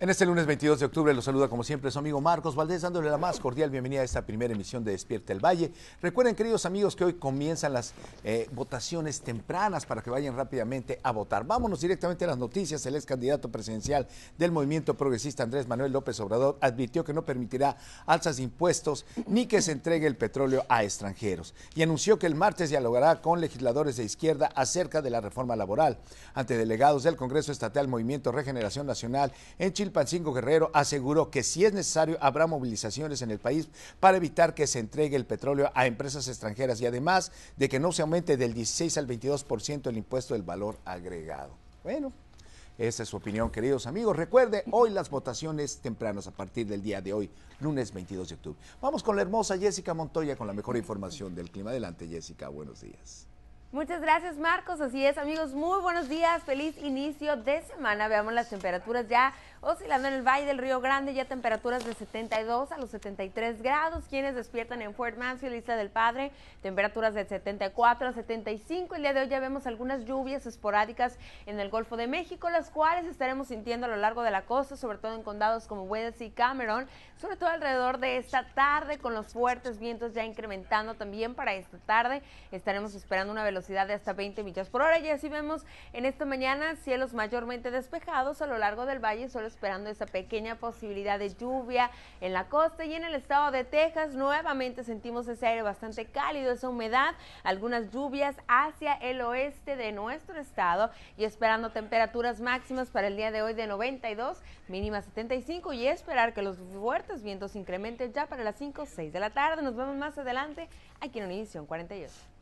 En este lunes 22 de octubre lo saluda como siempre su amigo Marcos Valdés dándole la más cordial bienvenida a esta primera emisión de Despierta el Valle. Recuerden queridos amigos que hoy comienzan las eh, votaciones tempranas para que vayan rápidamente a votar. Vámonos directamente a las noticias. El ex candidato presidencial del movimiento progresista Andrés Manuel López Obrador advirtió que no permitirá alzas de impuestos ni que se entregue el petróleo a extranjeros y anunció que el martes dialogará con legisladores de izquierda acerca de la reforma laboral. Ante delegados del Congreso Estatal Movimiento Regeneración Nacional en Chile, Chilpancingo Guerrero aseguró que si es necesario habrá movilizaciones en el país para evitar que se entregue el petróleo a empresas extranjeras y además de que no se aumente del 16 al 22% el impuesto del valor agregado. Bueno, esa es su opinión, queridos amigos. Recuerde, hoy las votaciones tempranas a partir del día de hoy, lunes 22 de octubre. Vamos con la hermosa Jessica Montoya con la mejor información del clima. Adelante, Jessica. Buenos días. Muchas gracias Marcos, así es amigos, muy buenos días, feliz inicio de semana, veamos las temperaturas ya oscilando en el Valle del Río Grande, ya temperaturas de 72 a los 73 grados, quienes despiertan en Fort Mansfield, Isla del Padre, temperaturas de 74 a 75, el día de hoy ya vemos algunas lluvias esporádicas en el Golfo de México, las cuales estaremos sintiendo a lo largo de la costa, sobre todo en condados como Wednesday, y Cameron, sobre todo alrededor de esta tarde, con los fuertes vientos ya incrementando también para esta tarde, estaremos esperando una velocidad velocidad de hasta 20 millas por hora. Y así vemos en esta mañana cielos mayormente despejados a lo largo del valle, solo esperando esa pequeña posibilidad de lluvia en la costa y en el estado de Texas. Nuevamente sentimos ese aire bastante cálido, esa humedad, algunas lluvias hacia el oeste de nuestro estado y esperando temperaturas máximas para el día de hoy de 92, mínima 75 y esperar que los fuertes vientos incrementen ya para las 5 o 6 de la tarde. Nos vemos más adelante aquí en Univisión 48.